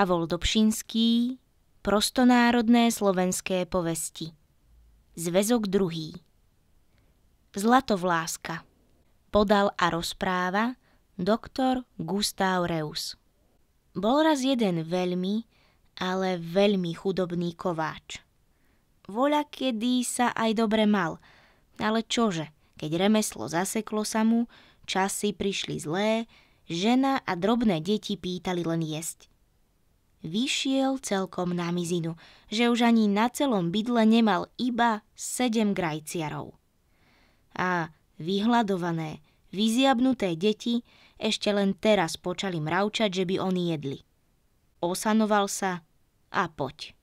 Pavol Dobšinský Prostonárodné slovenské povesti Zväzok druhý Zlatovláska Podal a rozpráva doktor Gustav Reus Bol raz jeden veľmi, ale veľmi chudobný kováč. Voľa kedy sa aj dobre mal, ale čože, keď remeslo zaseklo sa mu, časy prišli zlé, žena a drobné deti pýtali len jesť vyšiel celkom na mizinu, že už ani na celom bydle nemal iba sedem grajciarov. A vyhľadované, vyziabnuté deti ešte len teraz počali mravčať, že by oni jedli. Osanoval sa a poď.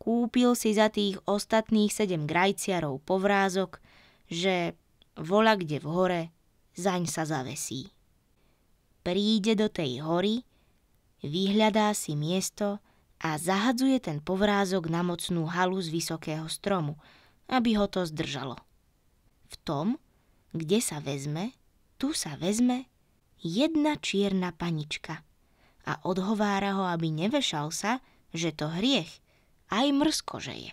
Kúpil si za tých ostatných sedem grajciarov povrázok, že vola kde v hore zaň sa zavesí. Príde do tej hory Vyhľadá si miesto a zahadzuje ten povrázok na mocnú halu z vysokého stromu, aby ho to zdržalo. V tom, kde sa vezme, tu sa vezme jedna čierna panička a odhovára ho, aby nevešal sa, že to hriech, aj mrzko, že je.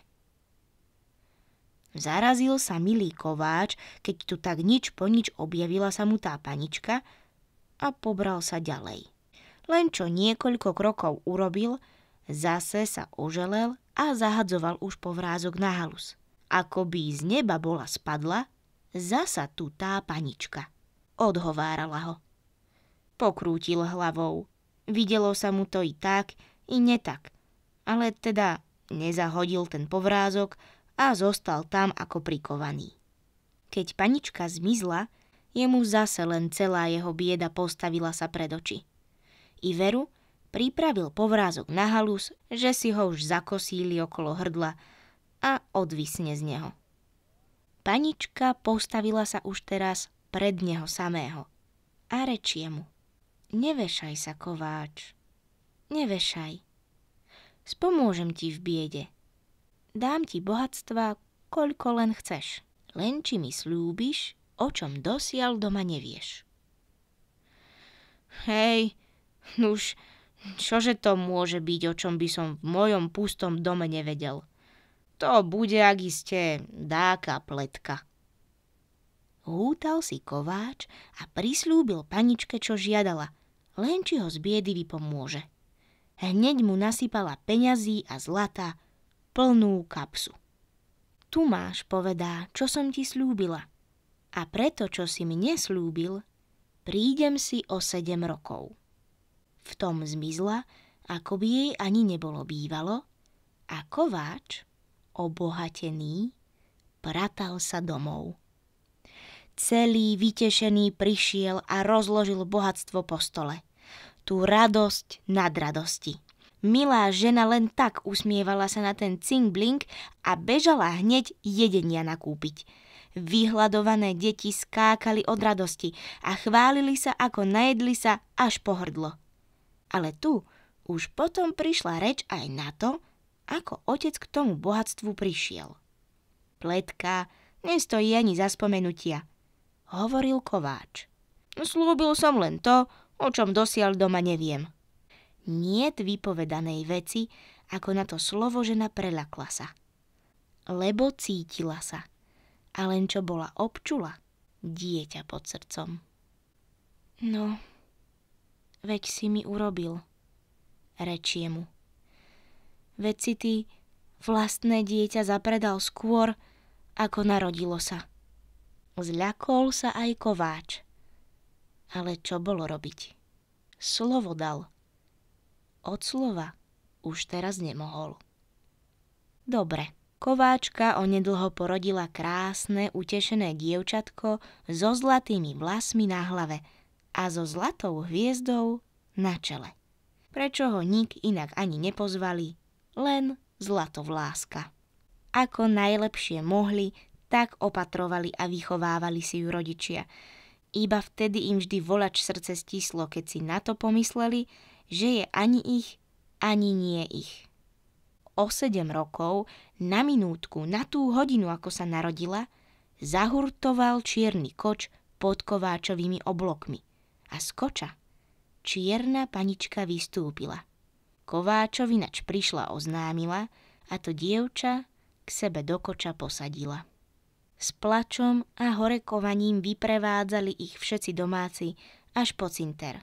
Zarazil sa milý kováč, keď tu tak nič po nič objavila sa mu tá panička a pobral sa ďalej len čo niekoľko krokov urobil, zase sa oželel a zahadzoval už povrázok na halus. Ako by z neba bola spadla, zasa tu tá panička. Odhovárala ho. Pokrútil hlavou. Videlo sa mu to i tak, i netak. Ale teda nezahodil ten povrázok a zostal tam ako prikovaný. Keď panička zmizla, jemu zase len celá jeho bieda postavila sa pred oči i Veru pripravil povrázok na halus, že si ho už zakosíli okolo hrdla a odvisne z neho. Panička postavila sa už teraz pred neho samého a rečie mu. Nevešaj sa, kováč, nevešaj. Spomôžem ti v biede. Dám ti bohatstva, koľko len chceš. Len či mi slúbiš, o čom dosial doma nevieš. Hej, Nuž, čože to môže byť, o čom by som v mojom pustom dome nevedel? To bude, ak iste, dáka pletka. Hútal si kováč a prislúbil paničke, čo žiadala, len či ho z biedy vypomôže. Hneď mu nasypala peňazí a zlata plnú kapsu. Tu máš, povedá, čo som ti slúbila. A preto, čo si mi neslúbil, prídem si o sedem rokov v tom zmizla, ako by jej ani nebolo bývalo, a kováč, obohatený, pratal sa domov. Celý vytešený prišiel a rozložil bohatstvo po stole. Tú radosť nad radosti. Milá žena len tak usmievala sa na ten cing a bežala hneď jedenia nakúpiť. Vyhľadované deti skákali od radosti a chválili sa, ako najedli sa až po hrdlo. Ale tu už potom prišla reč aj na to, ako otec k tomu bohatstvu prišiel. Pletka nestojí ani za spomenutia, hovoril Kováč. No, slúbil som len to, o čom dosial doma neviem. Niet vypovedanej veci, ako na to slovo žena preľakla sa. Lebo cítila sa. A len čo bola občula, dieťa pod srdcom. No, veď si mi urobil, rečie mu. Veď si ty vlastné dieťa zapredal skôr, ako narodilo sa. Zľakol sa aj kováč. Ale čo bolo robiť? Slovo dal. Od slova už teraz nemohol. Dobre. Kováčka onedlho porodila krásne, utešené dievčatko so zlatými vlasmi na hlave – a so zlatou hviezdou na čele. Prečo ho nik inak ani nepozvali, len zlatovláska. Ako najlepšie mohli, tak opatrovali a vychovávali si ju rodičia. Iba vtedy im vždy volač srdce stislo, keď si na to pomysleli, že je ani ich, ani nie ich. O sedem rokov, na minútku, na tú hodinu, ako sa narodila, zahurtoval čierny koč pod kováčovými oblokmi a skoča. čierna panička vystúpila. nač prišla oznámila a to dievča k sebe do koča posadila. S plačom a horekovaním vyprevádzali ich všetci domáci až po cinter.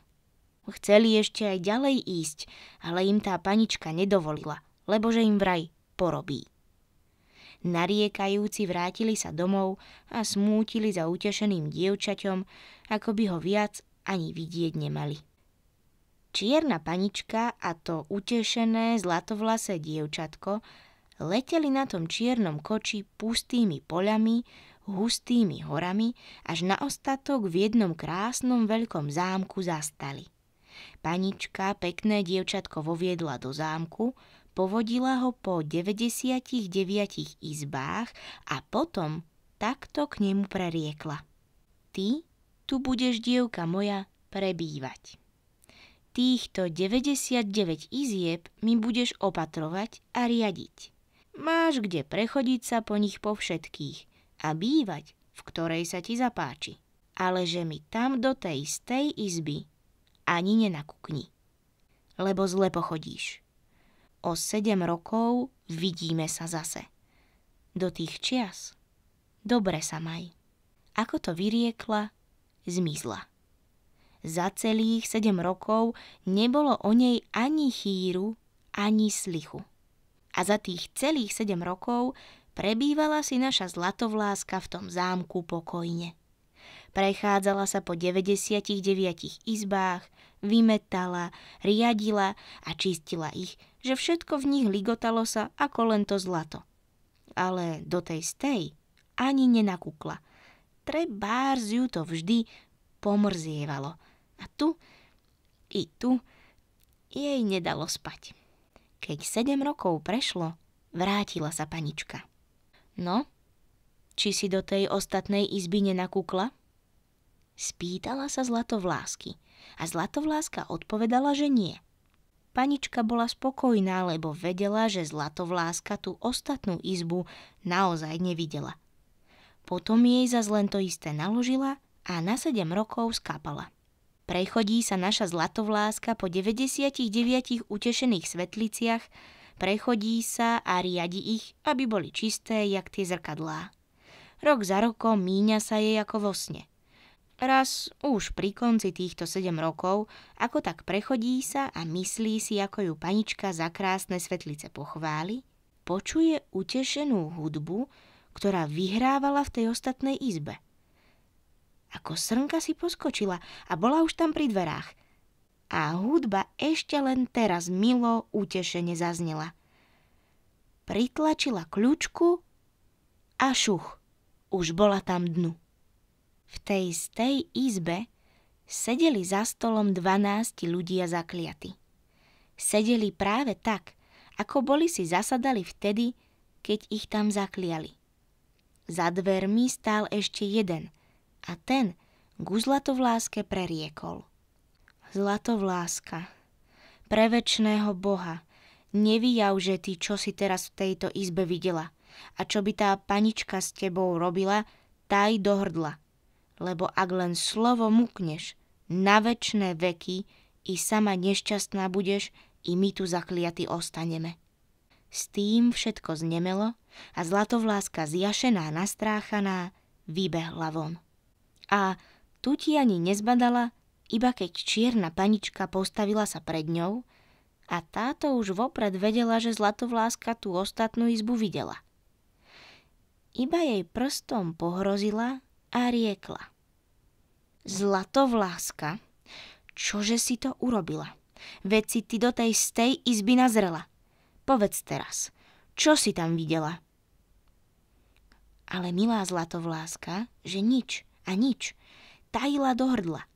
Chceli ešte aj ďalej ísť, ale im tá panička nedovolila, lebo že im vraj porobí. Nariekajúci vrátili sa domov a smútili za utešeným dievčaťom, ako by ho viac ani vidieť nemali. Čierna panička a to utešené zlatovlasé dievčatko leteli na tom čiernom koči pustými poľami, hustými horami, až na ostatok v jednom krásnom veľkom zámku zastali. Panička pekné dievčatko voviedla do zámku, povodila ho po 99 izbách a potom takto k nemu preriekla. Ty, tu budeš, dievka moja, prebývať. Týchto 99 izieb mi budeš opatrovať a riadiť. Máš kde prechodiť sa po nich po všetkých a bývať, v ktorej sa ti zapáči. Ale že mi tam do tej istej izby ani nenakukni, lebo zle pochodíš. O sedem rokov vidíme sa zase. Do tých čias dobre sa maj. Ako to vyriekla, zmizla. Za celých sedem rokov nebolo o nej ani chýru, ani slichu. A za tých celých sedem rokov prebývala si naša zlatovláska v tom zámku pokojne. Prechádzala sa po 99 izbách, vymetala, riadila a čistila ich, že všetko v nich ligotalo sa ako len to zlato. Ale do tej stej ani nenakúkla – trebárs ju to vždy pomrzievalo. A tu, i tu, jej nedalo spať. Keď sedem rokov prešlo, vrátila sa panička. No, či si do tej ostatnej izby nenakúkla? Spýtala sa Zlatovlásky a Zlatovláska odpovedala, že nie. Panička bola spokojná, lebo vedela, že Zlatovláska tú ostatnú izbu naozaj nevidela – potom jej za len to isté naložila a na 7 rokov skápala. Prechodí sa naša zlatovláska po 99 utešených svetliciach, prechodí sa a riadi ich, aby boli čisté, jak tie zrkadlá. Rok za rokom míňa sa jej ako vo sne. Raz už pri konci týchto 7 rokov, ako tak prechodí sa a myslí si, ako ju panička za krásne svetlice pochváli, počuje utešenú hudbu, ktorá vyhrávala v tej ostatnej izbe. Ako srnka si poskočila a bola už tam pri dverách. A hudba ešte len teraz milo utešene zaznela. Pritlačila kľúčku a šuch. Už bola tam dnu. V tej stej izbe sedeli za stolom 12 ľudia zakliaty. Sedeli práve tak, ako boli si zasadali vtedy, keď ich tam zakliali. Za dvermi stál ešte jeden a ten ku zlatovláske preriekol. Zlatovláska, prevečného boha, nevyjav, že ty, čo si teraz v tejto izbe videla a čo by tá panička s tebou robila, taj do hrdla. Lebo ak len slovo mukneš, na večné veky i sama nešťastná budeš, i my tu zakliaty ostaneme. S tým všetko znemelo a zlatovláska zjašená, nastráchaná, vybehla von. A tu ti ani nezbadala, iba keď čierna panička postavila sa pred ňou a táto už vopred vedela, že zlatovláska tú ostatnú izbu videla. Iba jej prstom pohrozila a riekla. Zlatovláska, čože si to urobila? Veď si ty do tej stej izby nazrela. Povedz teraz, čo si tam videla? Ale milá zlatovláska, že nič a nič, tajila do hrdla.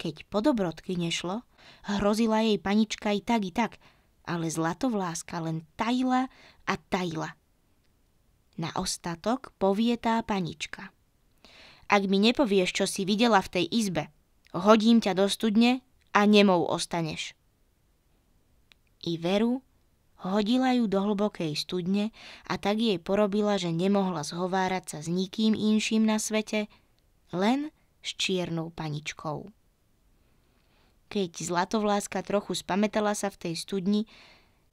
Keď po dobrodky nešlo, hrozila jej panička i tak, i tak, ale zlatovláska len tajila a tajila. Na ostatok povie tá panička. Ak mi nepovieš, čo si videla v tej izbe, hodím ťa do studne a nemou ostaneš. I veru Hodila ju do hlbokej studne a tak jej porobila, že nemohla zhovárať sa s nikým inším na svete, len s čiernou paničkou. Keď Zlatovláska trochu spametala sa v tej studni,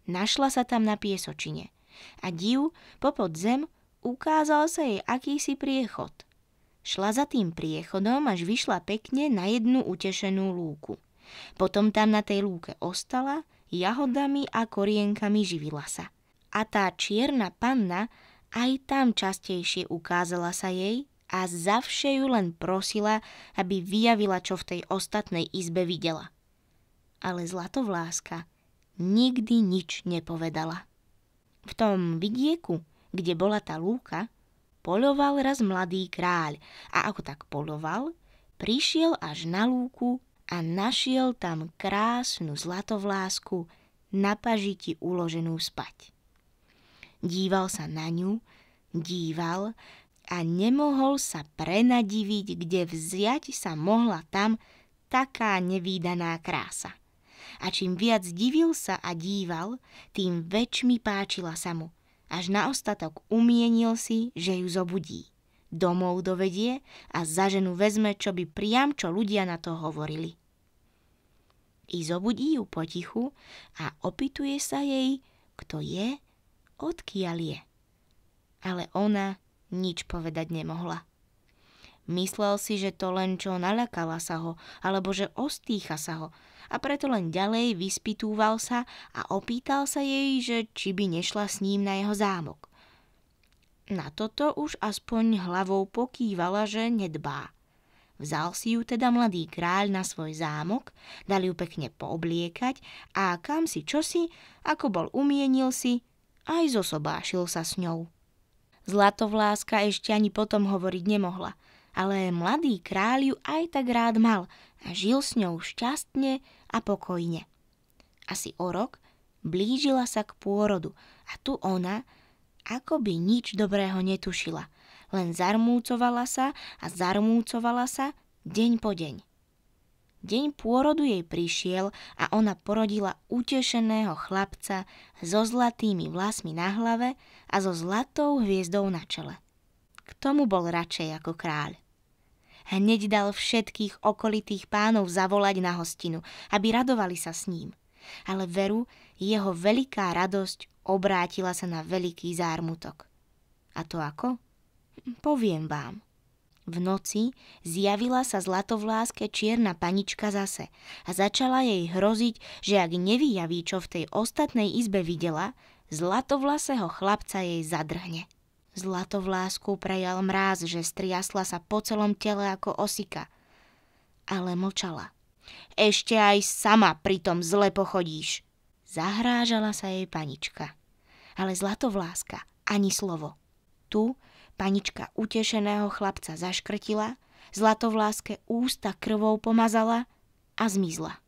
našla sa tam na piesočine a div popod zem ukázal sa jej akýsi priechod. Šla za tým priechodom, až vyšla pekne na jednu utešenú lúku. Potom tam na tej lúke ostala jahodami a korienkami živila sa. A tá čierna panna aj tam častejšie ukázala sa jej a zavše ju len prosila, aby vyjavila, čo v tej ostatnej izbe videla. Ale Zlatovláska nikdy nič nepovedala. V tom vidieku, kde bola tá lúka, poloval raz mladý kráľ a ako tak poloval, prišiel až na lúku a našiel tam krásnu zlatovlásku na pažiti uloženú spať. Díval sa na ňu, díval a nemohol sa prenadiviť, kde vziať sa mohla tam taká nevýdaná krása. A čím viac divil sa a díval, tým väčšmi páčila sa mu, až na ostatok umienil si, že ju zobudí domov dovedie a za ženu vezme, čo by priam, čo ľudia na to hovorili i zobudí ju potichu a opituje sa jej, kto je, odkiaľ je. Ale ona nič povedať nemohla. Myslel si, že to len čo nalakala sa ho, alebo že ostýcha sa ho, a preto len ďalej vyspitúval sa a opýtal sa jej, že či by nešla s ním na jeho zámok. Na toto už aspoň hlavou pokývala, že nedbá. Vzal si ju teda mladý kráľ na svoj zámok, dal ju pekne poobliekať a kam si čosi, ako bol umienil si, aj zosobášil sa s ňou. Zlatovláska ešte ani potom hovoriť nemohla, ale mladý kráľ ju aj tak rád mal a žil s ňou šťastne a pokojne. Asi o rok blížila sa k pôrodu a tu ona, akoby nič dobrého netušila – len zarmúcovala sa a zarmúcovala sa deň po deň. Deň pôrodu jej prišiel a ona porodila utešeného chlapca so zlatými vlasmi na hlave a so zlatou hviezdou na čele. K tomu bol radšej ako kráľ. Hneď dal všetkých okolitých pánov zavolať na hostinu, aby radovali sa s ním. Ale veru, jeho veľká radosť obrátila sa na veľký zármutok. A to ako? Poviem vám. V noci zjavila sa zlatovláske čierna panička zase a začala jej hroziť, že ak nevyjaví, čo v tej ostatnej izbe videla, zlatovlasého chlapca jej zadrhne. Zlatovlásku prejal mráz, že striasla sa po celom tele ako osika. Ale mlčala. Ešte aj sama pritom zle pochodíš. Zahrážala sa jej panička. Ale zlatovláska ani slovo. Tu Panička utešeného chlapca zaškrtila, zlatovláske ústa krvou pomazala a zmizla.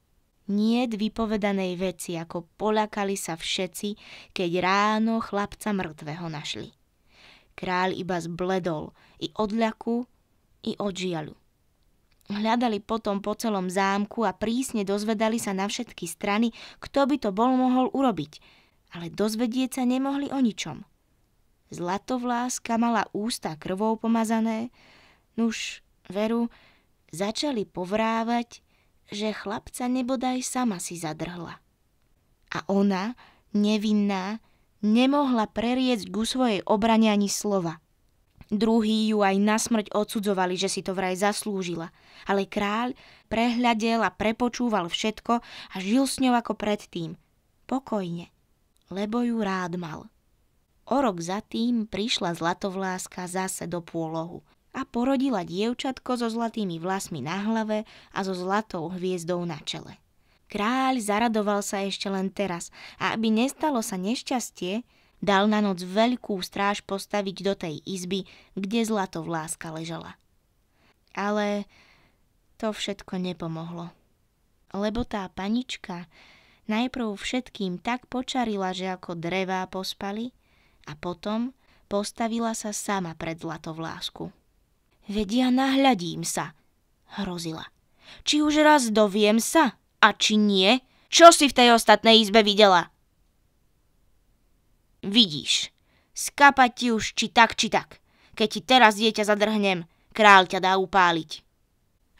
Nied vypovedanej veci, ako polakali sa všetci, keď ráno chlapca mŕtvého našli. Kráľ iba zbledol i od ľaku, i od žialu. Hľadali potom po celom zámku a prísne dozvedali sa na všetky strany, kto by to bol mohol urobiť, ale dozvedieť sa nemohli o ničom – Zlatovláska mala ústa krvou pomazané, nuž veru začali povrávať, že chlapca nebodaj sama si zadrhla. A ona, nevinná, nemohla preriecť ku svojej obrane ani slova. Druhí ju aj na smrť odsudzovali, že si to vraj zaslúžila, ale kráľ prehľadel a prepočúval všetko a žil s ňou ako predtým, pokojne, lebo ju rád mal. O rok za tým prišla Zlatovláska zase do pôlohu a porodila dievčatko so zlatými vlasmi na hlave a so zlatou hviezdou na čele. Kráľ zaradoval sa ešte len teraz a aby nestalo sa nešťastie, dal na noc veľkú stráž postaviť do tej izby, kde Zlatovláska ležala. Ale to všetko nepomohlo. Lebo tá panička najprv všetkým tak počarila, že ako drevá pospali – a potom postavila sa sama pred zlatovlásku. Vedia, nahľadím sa, hrozila. Či už raz doviem sa, a či nie, čo si v tej ostatnej izbe videla? Vidíš, skapať ti už či tak, či tak. Keď ti teraz dieťa zadrhnem, kráľ ťa dá upáliť.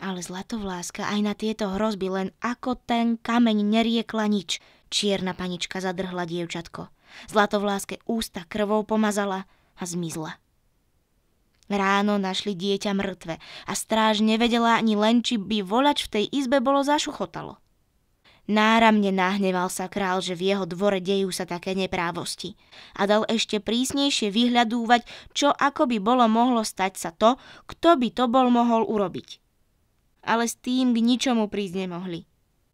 Ale Zlatovláska aj na tieto hrozby len ako ten kameň neriekla nič, Čierna panička zadrhla dievčatko. Zlato v láske ústa krvou pomazala a zmizla. Ráno našli dieťa mŕtve a stráž nevedela ani len, či by volač v tej izbe bolo zašuchotalo. Náramne nahneval sa král, že v jeho dvore dejú sa také neprávosti a dal ešte prísnejšie vyhľadúvať, čo ako by bolo mohlo stať sa to, kto by to bol mohol urobiť. Ale s tým k ničomu prísť nemohli.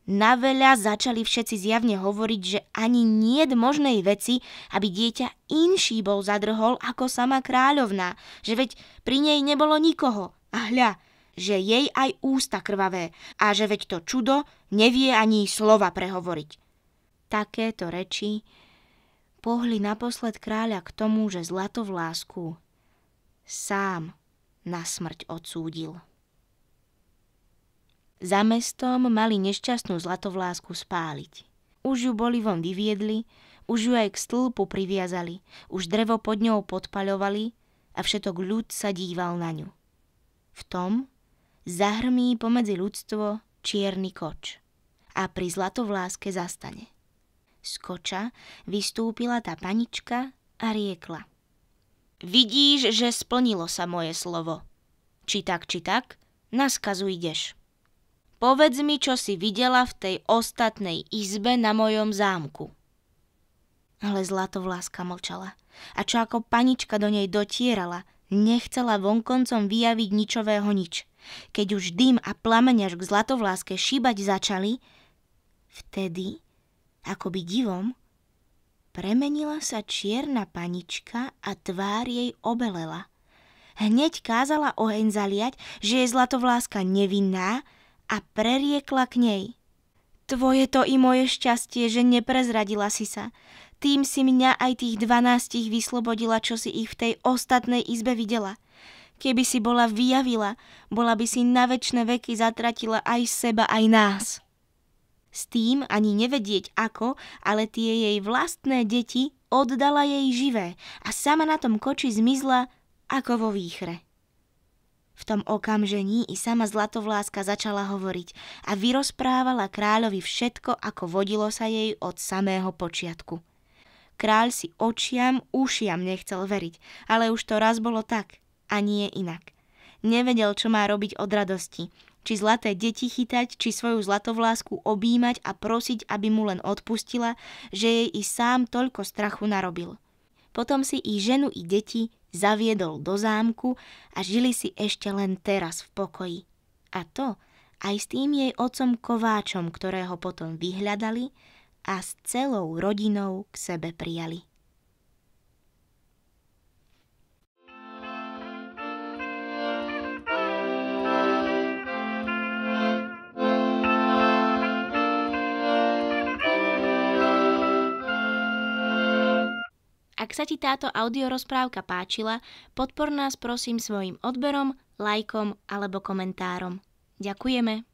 Na veľa začali všetci zjavne hovoriť, že ani nie je možnej veci, aby dieťa inší bol zadrhol ako sama kráľovná, že veď pri nej nebolo nikoho. A hľa, že jej aj ústa krvavé a že veď to čudo nevie ani slova prehovoriť. Takéto reči pohli naposled kráľa k tomu, že zlatovlásku sám na smrť odsúdil. Za mestom mali nešťastnú zlatovlásku spáliť. Už ju boli von vyviedli, už ju aj k stĺpu priviazali, už drevo pod ňou podpaľovali a všetok ľud sa díval na ňu. V tom zahrmí pomedzi ľudstvo čierny koč a pri zlatovláske zastane. Z koča vystúpila tá panička a riekla. Vidíš, že splnilo sa moje slovo. Či tak, či tak, na skazu ideš. Povedz mi, čo si videla v tej ostatnej izbe na mojom zámku. Ale zlatovláska mlčala. A čo ako panička do nej dotierala, nechcela vonkoncom vyjaviť ničového nič. Keď už dym a plameň až k zlatovláske šíbať začali, vtedy, akoby divom, premenila sa čierna panička a tvár jej obelela. Hneď kázala oheň zaliať, že je zlatovláska nevinná, a preriekla k nej. Tvoje to i moje šťastie, že neprezradila si sa. Tým si mňa aj tých dvanástich vyslobodila, čo si ich v tej ostatnej izbe videla. Keby si bola vyjavila, bola by si na väčšie veky zatratila aj seba, aj nás. S tým ani nevedieť ako, ale tie jej vlastné deti oddala jej živé a sama na tom koči zmizla ako vo výchre. V tom okamžení i sama Zlatovláska začala hovoriť a vyrozprávala kráľovi všetko, ako vodilo sa jej od samého počiatku. Kráľ si očiam, ušiam nechcel veriť, ale už to raz bolo tak a nie inak. Nevedel, čo má robiť od radosti, či zlaté deti chytať, či svoju zlatovlásku objímať a prosiť, aby mu len odpustila, že jej i sám toľko strachu narobil. Potom si i ženu, i deti zaviedol do zámku a žili si ešte len teraz v pokoji. A to aj s tým jej otcom Kováčom, ktorého potom vyhľadali a s celou rodinou k sebe prijali. Ak sa ti táto audiorozprávka páčila, podpor nás prosím svojim odberom, lajkom alebo komentárom. Ďakujeme.